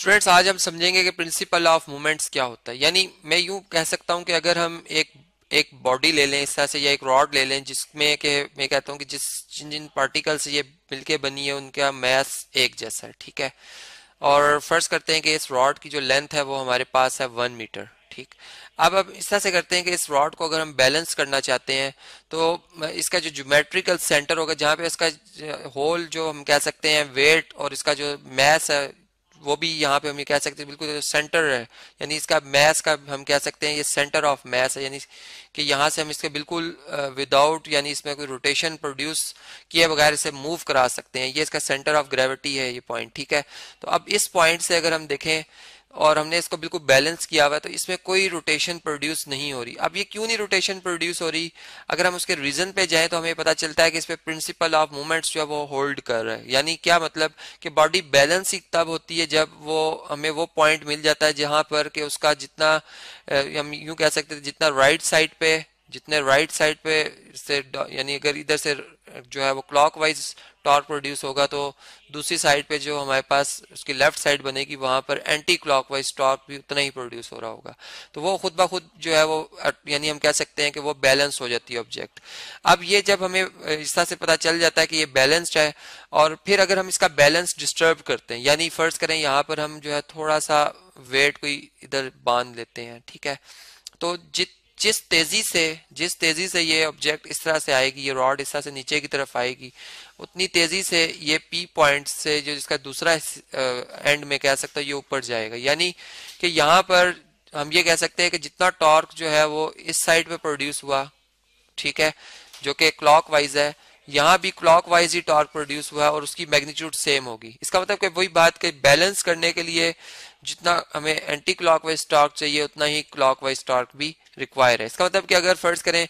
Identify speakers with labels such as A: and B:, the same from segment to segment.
A: students आज हम समझेंगे कि प्रिंसिपल ऑफ मूवमेंट्स क्या होता है यानी मैं यूं कह सकता हूं कि अगर हम एक एक बॉडी ले लें इस तरह से या एक रॉड ले लें जिसमें के मैं कहता हूं कि जिस जिन जिन पार्टिकल से ये मिलके बनी है उनका मैस एक जैसा है ठीक है और फर्ज करते हैं कि इस रॉड की जो लेंथ है वो हमारे पास है वन मीटर ठीक अब अब इस तरह से करते हैं कि इस रॉड को अगर हम बैलेंस करना चाहते हैं तो इसका जो ज्योमेट्रिकल सेंटर होगा जहाँ पे इसका होल जो हम कह सकते हैं वेट और इसका जो मैस है वो भी यहाँ पे हम ये कह सकते हैं बिल्कुल सेंटर है यानी इसका मैस का हम कह सकते हैं ये सेंटर ऑफ मैस है यानी कि यहाँ से हम इसके बिल्कुल विदाउट यानी इसमें कोई रोटेशन प्रोड्यूस किए बगैर इसे मूव करा सकते हैं ये इसका सेंटर ऑफ ग्रेविटी है ये पॉइंट ठीक है तो अब इस पॉइंट से अगर हम देखें और हमने इसको बिल्कुल बैलेंस किया हुआ है तो इसमें कोई रोटेशन प्रोड्यूस नहीं हो रही अब ये क्यों नहीं रोटेशन प्रोड्यूस हो रही अगर हम उसके रीजन पे जाएं तो हमें पता चलता है कि इस पर प्रिंसिपल ऑफ मूवमेंट्स जो है वो होल्ड कर रहा है यानी क्या मतलब कि बॉडी बैलेंस ही तब होती है जब वो हमें वो पॉइंट मिल जाता है जहां पर कि उसका जितना हम यूं कह सकते हैं जितना राइट साइड पे जितने राइट साइड पे से यानी अगर इधर से जो है वो क्लॉक वाइज टॉर्क प्रोड्यूस होगा तो दूसरी साइड पे जो हमारे पास उसकी लेफ्ट साइड बनेगी वहां पर एंटी क्लॉक वाइज टॉर्क भी उतना ही प्रोड्यूस हो रहा होगा तो वो खुद ब खुद जो है वो यानी हम कह सकते हैं कि वो बैलेंस हो जाती है ऑब्जेक्ट अब ये जब हमें इस तरह से पता चल जाता है कि ये बैलेंस्ड है और फिर अगर हम इसका बैलेंस डिस्टर्ब करते हैं यानी फर्ज करें यहाँ पर हम जो है थोड़ा सा वेट कोई इधर बांध लेते हैं ठीक है तो जित जिस तेजी से जिस तेजी से ये ऑब्जेक्ट इस तरह से आएगी ये रॉड इस तरह से नीचे की तरफ आएगी उतनी तेजी से ये पी पॉइंट से जो जिसका दूसरा एंड में कह सकता है ये ऊपर जाएगा यानी कि यहाँ पर हम ये कह सकते हैं कि जितना टॉर्क जो है वो इस साइड पे प्रोड्यूस हुआ ठीक है जो कि क्लॉक वाइज है यहाँ भी क्लॉक वाइज ही टॉर्क प्रोड्यूस हुआ और उसकी मैग्नीट्यूड सेम होगी इसका मतलब कि वही बात के बैलेंस करने के लिए जितना हमें एंटी क्लॉक वाइज टॉर्क चाहिए उतना ही क्लॉक वाइज टॉर्क भी रिक्वायर है इसका मतलब कि अगर फर्ज करें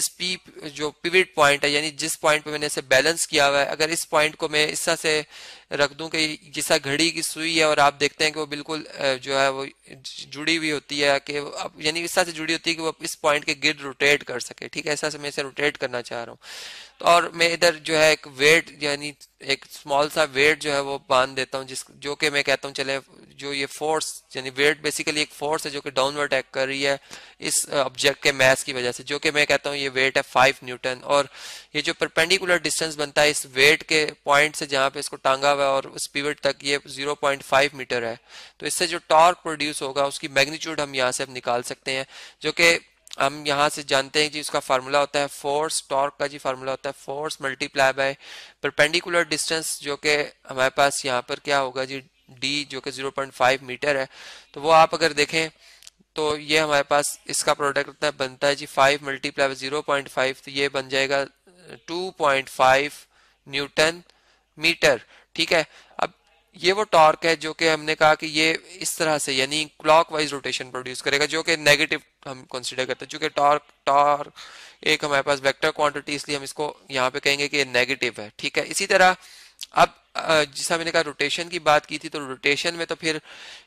A: इस पी जो पिविट पॉइंट है यानी जिस पॉइंट पे मैंने इसे बैलेंस किया हुआ है अगर इस पॉइंट को मैं इस तरह से रख दूं कि जिसा घड़ी की सुई है और आप देखते हैं कि वो बिल्कुल जो है वो जुड़ी हुई होती है कि यानी इस तरह से जुड़ी होती है कि वो इस पॉइंट के गिर रोटेट कर सके ठीक है ऐसा से मैं इसे रोटेट करना चाह रहा हूँ तो और मैं इधर जो है एक वेट यानी एक स्मॉल सा वेट जो है वो बांध देता हूँ जिस जो कि मैं कहता हूँ चले जो ये फोर्स यानी वेट बेसिकली एक फोर्स है जो कि डाउनवर्ड एक्ट कर रही है इस ऑब्जेक्ट के मैस की वजह से जो कि मैं कहता हूँ ये वेट है फाइव न्यूटन और ये जो परपेंडिकुलर डिस्टेंस बनता है इस वेट के पॉइंट से जहाँ पे इसको टांगा हुआ है और उस पीवट तक ये फाइव मीटर है तो इससे जो टॉर्क प्रोड्यूस होगा उसकी मैग्नीट्यूड हम यहाँ से अब निकाल सकते हैं जो कि हम यहाँ से जानते हैं जी उसका फार्मूला होता है फोर्स टॉर्क का जी फार्मूला होता है force multiply by perpendicular distance जो कि हमारे पास यहाँ पर क्या होगा जी डी जो कि 0.5 मीटर है तो वो आप अगर देखें तो ये हमारे पास इसका प्रोडक्ट उतना बनता है जी 5 मल्टीप्लाई जीरो पॉइंट तो ये बन जाएगा 2.5 न्यूटन मीटर ठीक है अब ये वो टॉर्क है जो कि हमने कहा कि ये इस तरह से यानी क्लॉकवाइज रोटेशन प्रोड्यूस करेगा जो कि नेगेटिव हम कंसिडर करते हैं चूंकि टॉर्क टॉर्क एक हमारे पास वेक्टर क्वांटिटी इसलिए हम इसको यहाँ पे कहेंगे कि ये नेगेटिव है ठीक है इसी तरह अब जैसा मैंने कहा रोटेशन की बात की थी तो रोटेशन में तो फिर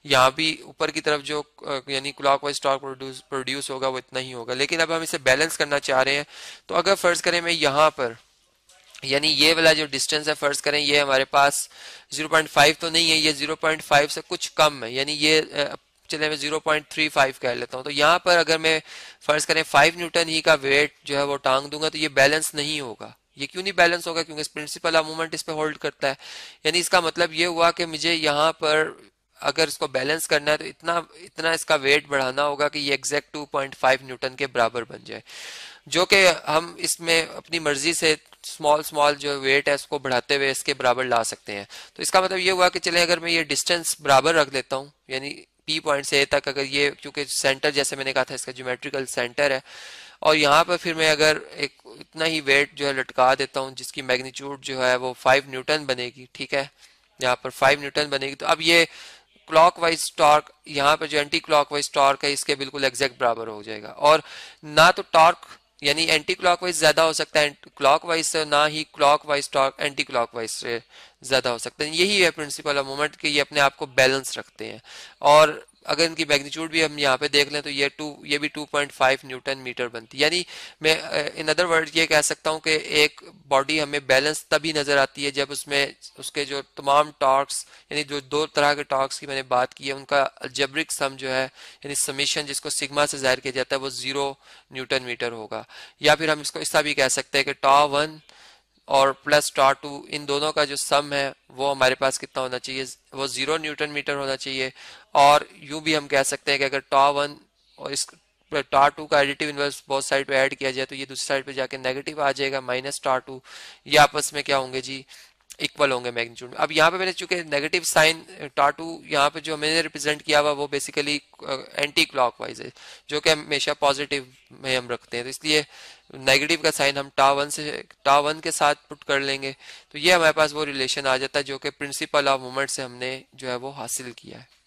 A: यहाँ भी ऊपर की तरफ जो यानी clockwise torque produce produce होगा वो इतना ही होगा लेकिन अब हम इसे बैलेंस करना चाह रहे हैं तो अगर फर्ज करें मैं यहाँ पर यानी ये वाला जो डिस्टेंस है फर्ज करें ये हमारे पास 0.5 तो नहीं है ये 0.5 से कुछ कम है यानी ये चले मैं 0.35 कह लेता हूँ तो यहाँ पर अगर मैं फर्ज करें 5 न्यूटन ही का वेट जो है वो टांग दूंगा तो ये बैलेंस नहीं होगा ये क्यों नहीं बैलेंस होगा क्योंकि प्रिंसिपल मूवमेंट इस पर होल्ड करता है यानी इसका मतलब ये हुआ कि मुझे यहाँ पर अगर इसको बैलेंस करना है तो इतना इतना इसका वेट बढ़ाना होगा कि ये एग्जैक्ट 2.5 न्यूटन के बराबर बन जाए जो कि हम इसमें अपनी मर्जी से स्मॉल स्मॉल जो वेट है उसको बढ़ाते हुए इसके बराबर ला सकते हैं तो इसका मतलब ये हुआ कि चले अगर मैं ये डिस्टेंस बराबर रख लेता हूँ यानी पी पॉइंट से तक अगर ये क्योंकि सेंटर जैसे मैंने कहा था इसका ज्योमेट्रिकल सेंटर है और यहाँ पर फिर मैं अगर एक इतना ही वेट जो है लटका देता हूँ जिसकी मैग्नीट्यूड जो है वो फाइव न्यूटन बनेगी ठीक है यहाँ पर फाइव न्यूटन बनेगी तो अब ये क्लॉक वाइज टॉर्क यहाँ पर जो एंटी क्लॉक वाइज टॉर्क है इसके बिल्कुल एग्जैक्ट बराबर हो जाएगा और ना तो टॉर्क यानी एंटी क्लॉक वाइज ज्यादा हो सकता है क्लॉक वाइज से ना ही clockwise torque clock wise से ज्यादा हो सकता है यही है प्रिंसिपल ऑफ मोमेंट कि ये अपने आप को बैलेंस रखते हैं और अगर इनकी मैग्नीट्यूड भी हम यहाँ पे देख लें तो ये टू ये भी 2.5 न्यूटन मीटर बनती यानी मैं इन अदर वर्ड ये कह सकता हूँ कि एक बॉडी हमें बैलेंस तभी नज़र आती है जब उसमें उसके जो तमाम टॉक्स यानी जो दो तरह के टॉक्स की मैंने बात की है उनका अल्जब्रिक सम जो है यानी समीशन जिसको सिग्मा से जाहिर किया जाता है वो ज़ीरो न्यूटन मीटर होगा या फिर हम इसको इस भी कह सकते हैं कि टॉ वन और प्लस टॉ टू इन दोनों का जो सम है वो हमारे पास कितना होना चाहिए वो जीरो न्यूटन मीटर होना चाहिए और यू भी हम कह सकते हैं कि अगर टॉ वन और इस टॉ टू का एडिटिव इन्वर्स बहुत साइड पे ऐड किया जाए तो ये दूसरी साइड पे जाके नेगेटिव आ जाएगा माइनस टॉ टू ये आपस में क्या होंगे जी इक्वल होंगे मैग्नीट्यूड में अब यहाँ पे मैंने चूंकि नेगेटिव साइन टाटू यहाँ पे जो मैंने रिप्रेजेंट किया हुआ वो बेसिकली एंटी क्लॉकवाइज है जो कि हमेशा पॉजिटिव में हम रखते हैं तो इसलिए नेगेटिव का साइन हम टा वन से टा वन के साथ पुट कर लेंगे तो ये हमारे पास वो रिलेशन आ जाता है जो कि प्रिंसिपल ऑफ मोमेंट से हमने जो है वो हासिल किया है